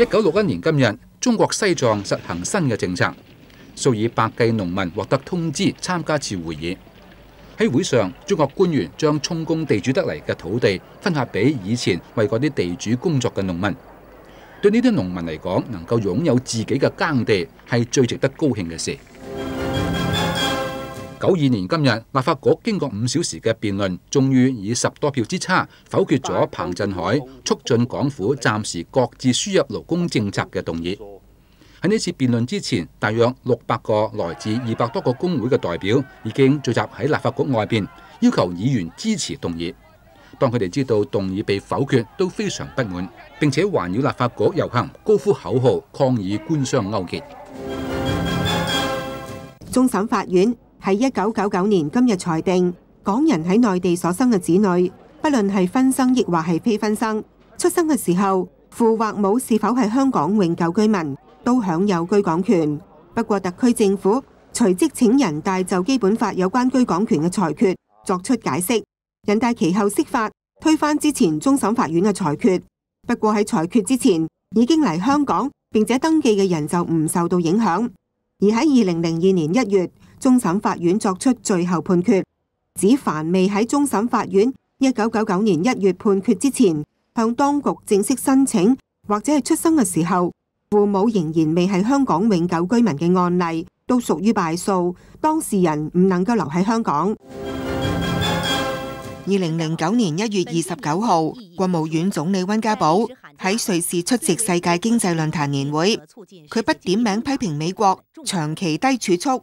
一九六一年今日，中国西藏实行新嘅政策，数以百计农民获得通知参加次会议。喺会上，中国官员将充公地主得嚟嘅土地分发俾以前为嗰啲地主工作嘅农民。对呢啲农民嚟讲，能够拥有自己嘅耕地系最值得高兴嘅事。九二年今日，立法局經過五小時嘅辯論，終於以十多票之差否決咗彭振海促進港府暫時各自輸入勞工政策嘅動议。喺呢次辯論之前，大約六百個來自二百多個工會嘅代表已經聚集喺立法局外邊，要求議員支持動议。當佢哋知道動议被否決，都非常不滿，並且環繞立法局游行，高呼口號抗議官商勾結。终审法院。喺一九九九年今日裁定，港人喺内地所生嘅子女，不论系分生亦或系非分生，出生嘅时候父或母是否系香港永久居民，都享有居港权。不过，特区政府随即请人大就基本法有关居港权嘅裁决作出解释，人大其后释法推翻之前终审法院嘅裁决。不过喺裁决之前已经嚟香港并且登记嘅人就唔受到影响。而喺二零零二年一月。终审法院作出最后判决，指凡未喺终审法院一九九九年一月判决之前向当局正式申请，或者系出生嘅时候父母仍然未系香港永久居民嘅案例，都属于败诉，当事人唔能够留喺香港。二零零九年一月二十九号，国务院总理温家宝喺瑞士出席世界经济论坛年会，佢不点名批评美国长期低储蓄。